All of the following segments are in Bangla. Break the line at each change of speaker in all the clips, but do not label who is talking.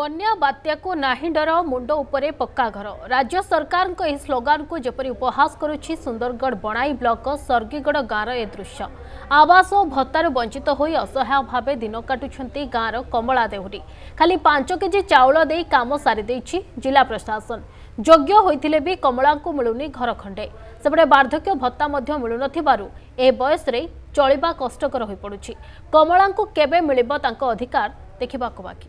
ବନ୍ୟା ବାତ୍ୟାକୁ ନାହିଁ ଡର ମୁଣ୍ଡ ଉପରେ ପକ୍କା ଘର ରାଜ୍ୟ ସରକାରଙ୍କ ଏହି ସ୍ଲୋଗାନକୁ ଯେପରି ଉପହାସ କରୁଛି ସୁନ୍ଦରଗଡ଼ ବଣାଇ ବ୍ଲକ ସର୍ଗିଗଡ଼ ଗାଁର ଏ ଦୃଶ୍ୟ ଆବାସ ଓ ଭତ୍ତାରୁ ବଞ୍ଚିତ ହୋଇ ଅସହାୟ ଭାବେ ଦିନ କାଟୁଛନ୍ତି ଗାଁର କମଳା ଦେହୁରୀ ଖାଲି ପାଞ୍ଚ କେଜି ଚାଉଳ ଦେଇ କାମ ସାରିଦେଇଛି ଜିଲ୍ଲା ପ୍ରଶାସନ ଯୋଗ୍ୟ ହୋଇଥିଲେ ବି କମଳାଙ୍କୁ ମିଳୁନି ଘର ଖଣ୍ଡେ ସେପଟେ ବାର୍ଦ୍ଧକ୍ୟ ଭତ୍ତା ମଧ୍ୟ ମିଳୁନଥିବାରୁ ଏ ବୟସରେ ଚଳିବା କଷ୍ଟକର ହୋଇପଡ଼ୁଛି କମଳାଙ୍କୁ କେବେ ମିଳିବ ତାଙ୍କ ଅଧିକାର ଦେଖିବାକୁ ବାକି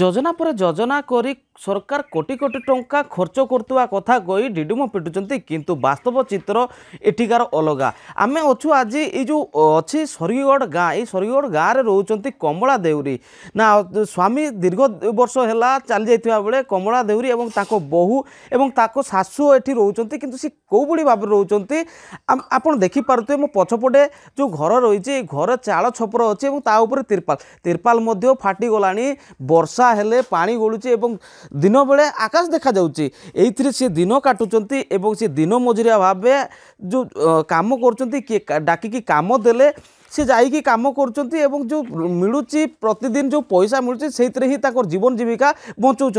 যোজনা পরে যোজনা করে সরকার কোটি কোটি টঙ্কা খরচ করুয়া কথা কই ডিডুম পিটুচার কিন্তু বাস্তব চিত্র এটিকার অলগা আমি অছু আজ এই যে অছি সরিগড় গাঁ এই সরিগড় গাঁরে রোচান কমলা দেউরী না স্বামী দীর্ঘ বর্ষ হেলা চালি যাই বেড়ে কমলা দেউরী এবং তাঁক বহু এবং তাঁক শাশু এটি রোচান কিন্তু সে কেউভাবে ভাবে রোচান আপনার দেখিপারে মো পছপটে যে ঘর রয়েছে এই ঘর চাল ছপর অছে এবং তা উপরে তিরপাল তিরপাল ফাটি গলা বর্ষা হলে পাড়ি গোলুছে এবং দিনবেলে আকাশ দেখা যাচ্ছে এইথিরে সি দিন কাটুচার এবং সে দিন মজুরিয়া ভাবে যে কাম করছেন কি ডাকিকি কাম দেলে সে যাইকি কাম করছেন এবং যে মিলুচি প্রতিদিন যে পয়সা মিলুচি সেইথিরে হি তাঁর জীবন জীবিকা বঞ্চাউন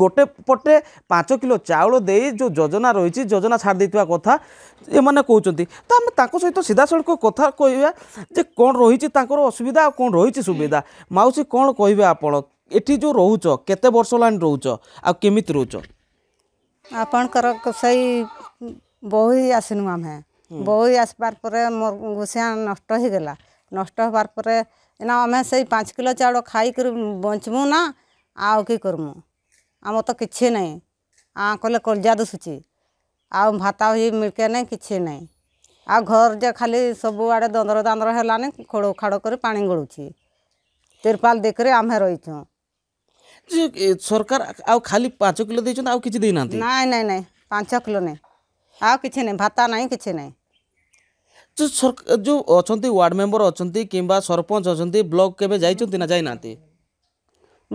গোটে পটে পাঁচ কিলো চাউল দিয়ে যে যোজনা রয়েছে যোজনা ছাড় দিয়ে কথা এমানে কৌন তো আমি তাঁর সহ সিধাসলখ কথা কহবা যে কম রয়েছে তাঁর অসুবিধা আর কম রয়েছে সুবিধা মাউসী কম কহবে আপনার एटी जो रोच केत बर्ष लाइन रोच आमित रोच
आपणकर सही बही आसनु आम बही आस पर मोर घुसिया नष्ट नष्ट होबार आम से पाँच किलो चाउल खाई बचमु ना आउ कि करमु आम तो किसी नहीं कले कलजा दिशुची आ भात मिलके ना कि नहीं आ घर जे खाली सब आड़े दंदर दांदर है खोड़ खाड़ कर पा गोलुची तिरपाल देकर आम रही
छूँ ଯେ ସରକାର ଆଉ ଖାଲି ପାଞ୍ଚ କିଲୋ ଦେଇଛନ୍ତି ଆଉ କିଛି ଦେଇନାହାନ୍ତି
ନାଇଁ ନାଇଁ ନାଇଁ ପାଞ୍ଚ କିଲୋ ନାଇଁ ଆଉ କିଛି ନାହିଁ ଭାତା ନାହିଁ କିଛି ନାହିଁ
ଯେଉଁ ସରକାର ଯେଉଁ ଅଛନ୍ତି ୱାର୍ଡ଼ ମେମ୍ବର ଅଛନ୍ତି କିମ୍ବା ସରପଞ୍ଚ ଅଛନ୍ତି ବ୍ଲକ କେବେ ଯାଇଛନ୍ତି ନା ଯାଇନାହାନ୍ତି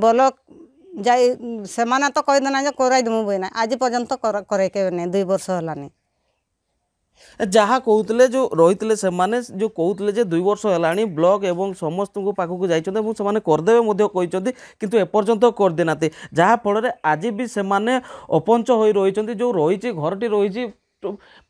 ବ୍ଲକ ଯାଇ ସେମାନେ ତ କହିଦେନା ଯେ କରାଇଦେମୁ ବୋଇନା ଆଜି ପର୍ଯ୍ୟନ୍ତ କରାଇ କେବେ ନାହିଁ ଦୁଇ ବର୍ଷ ହେଲାନି
ଯାହା କହୁଥିଲେ ଯେଉଁ ରହିଥିଲେ ସେମାନେ ଯେଉଁ କହୁଥିଲେ ଯେ ଦୁଇ ବର୍ଷ ହେଲାଣି ବ୍ଲକ ଏବଂ ସମସ୍ତଙ୍କ ପାଖକୁ ଯାଇଛନ୍ତି ଏବଂ ସେମାନେ କରିଦେବେ ମଧ୍ୟ କହିଛନ୍ତି କିନ୍ତୁ ଏପର୍ଯ୍ୟନ୍ତ କରିଦେଇନାହାନ୍ତି ଯାହାଫଳରେ ଆଜି ବି ସେମାନେ ଅପଞ୍ଚ ହୋଇ ରହିଛନ୍ତି ଯେଉଁ ରହିଛି ଘରଟି ରହିଛି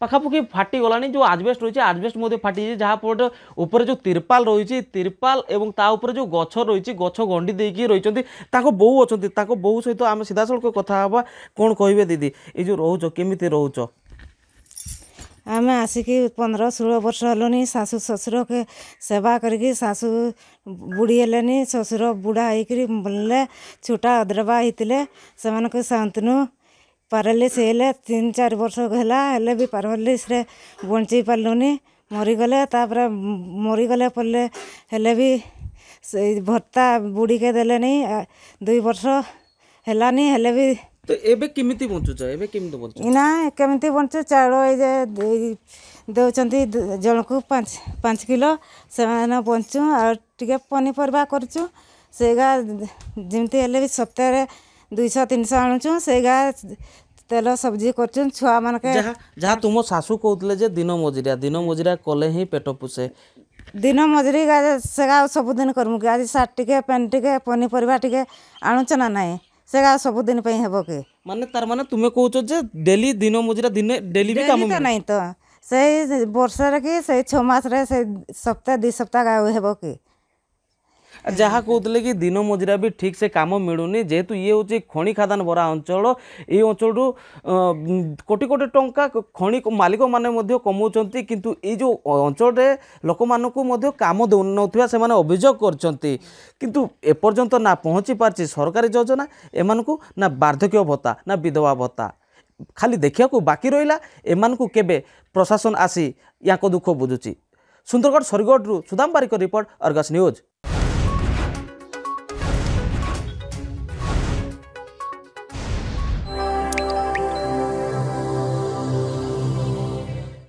ପାଖାପାଖି ফাটিগলানি যে আজবেস্ট রয়েছে আজবেস্ট মধ্যে ফাটিছে যাফলে উপরে যে তিরপাল রয়েছে তিরপাল এবং তা উপরে যে গছ রয়েছে গছ গণ্ডি দিয়ে রয়েছেন তাঁর বৌ অনেক তাঁর বৌ সহ আমি সিধাসলখ কথা হওয়া কোণ কহবে দিদি এই যে রোচ কেমিতি রোচ
आम आसिक पंद्रह षोह वर्ष हलुनि शाशु शशुर के सेवा करके शाशु बुढ़ी हेले शशुर बुढ़ा हो कि छोटा अद्रवा होते से सांतनु पारालीस तीन चार वर्ष गला हेले पारालीस बचे पार्लुनि मरीगले मरीगले पड़े हेले भी भत्ता बुढ़ी के दे दुई वर्ष हलानी हेले भी
তো এবে কেমিতি বঞ্চুছ এবে কেমিতি বঞ্চুছ না
কেমিতি বঞ্চু চাউল এই যে দেউছন্তি জনকু 5 5 কিলো সেমানে বঞ্চু আর টিকে পনিপরিবা করছু সেগা যেমতি হলে বি সপ্তাহে 200 300 আনুছু সেগা তেল সবজি করছুন ছুয়া মানকে
যা তুম শাশু কৌতলে যে দিন মজুরিয়া দিন মজুরিয়া কলে হি পেট পোষে
দিন মজুরি সেগা সবুদিন করমু কি আজ সার টিকে প্যান টিকে পনিপরিবা টিকে আনুছ না নাই से सब दिन हे कि
मान तार मैंने तुम्हें कौच डेली दिन मजुरा दिन डेली भी कम नहीं
तो से बर्ष रे कि छमास सप्ताह दि सप्ताह हम कि
ଯାହା କହୁଥିଲେ କି ଦିନ ମଜୁରିଆ ବି ଠିକ୍ ସେ କାମ ମିଳୁନି ଯେହେତୁ ଇଏ ହେଉଛି ଖଣି ଖାଦାନ ଭରା ଅଞ୍ଚଳ ଏହି ଅଞ୍ଚଳରୁ କୋଟି କୋଟି ଟଙ୍କା ଖଣି ମାଲିକମାନେ ମଧ୍ୟ କମାଉଛନ୍ତି କିନ୍ତୁ ଏଇ ଯେଉଁ ଅଞ୍ଚଳରେ ଲୋକମାନଙ୍କୁ ମଧ୍ୟ କାମ ଦେଉନଥିବା ସେମାନେ ଅଭିଯୋଗ କରିଛନ୍ତି କିନ୍ତୁ ଏପର୍ଯ୍ୟନ୍ତ ନା ପହଞ୍ଚି ପାରିଛି ସରକାରୀ ଯୋଜନା ଏମାନଙ୍କୁ ନା ବାର୍ଦ୍ଧକ୍ୟ ଭତ୍ତା ନା ବିଧବା ଭତ୍ତା ଖାଲି ଦେଖିବାକୁ ବାକି ରହିଲା ଏମାନଙ୍କୁ କେବେ ପ୍ରଶାସନ ଆସି ୟାଙ୍କ ଦୁଃଖ ବୁଝୁଛି ସୁନ୍ଦରଗଡ଼ ସରିଗଡ଼ରୁ Sudam Barik report Argus news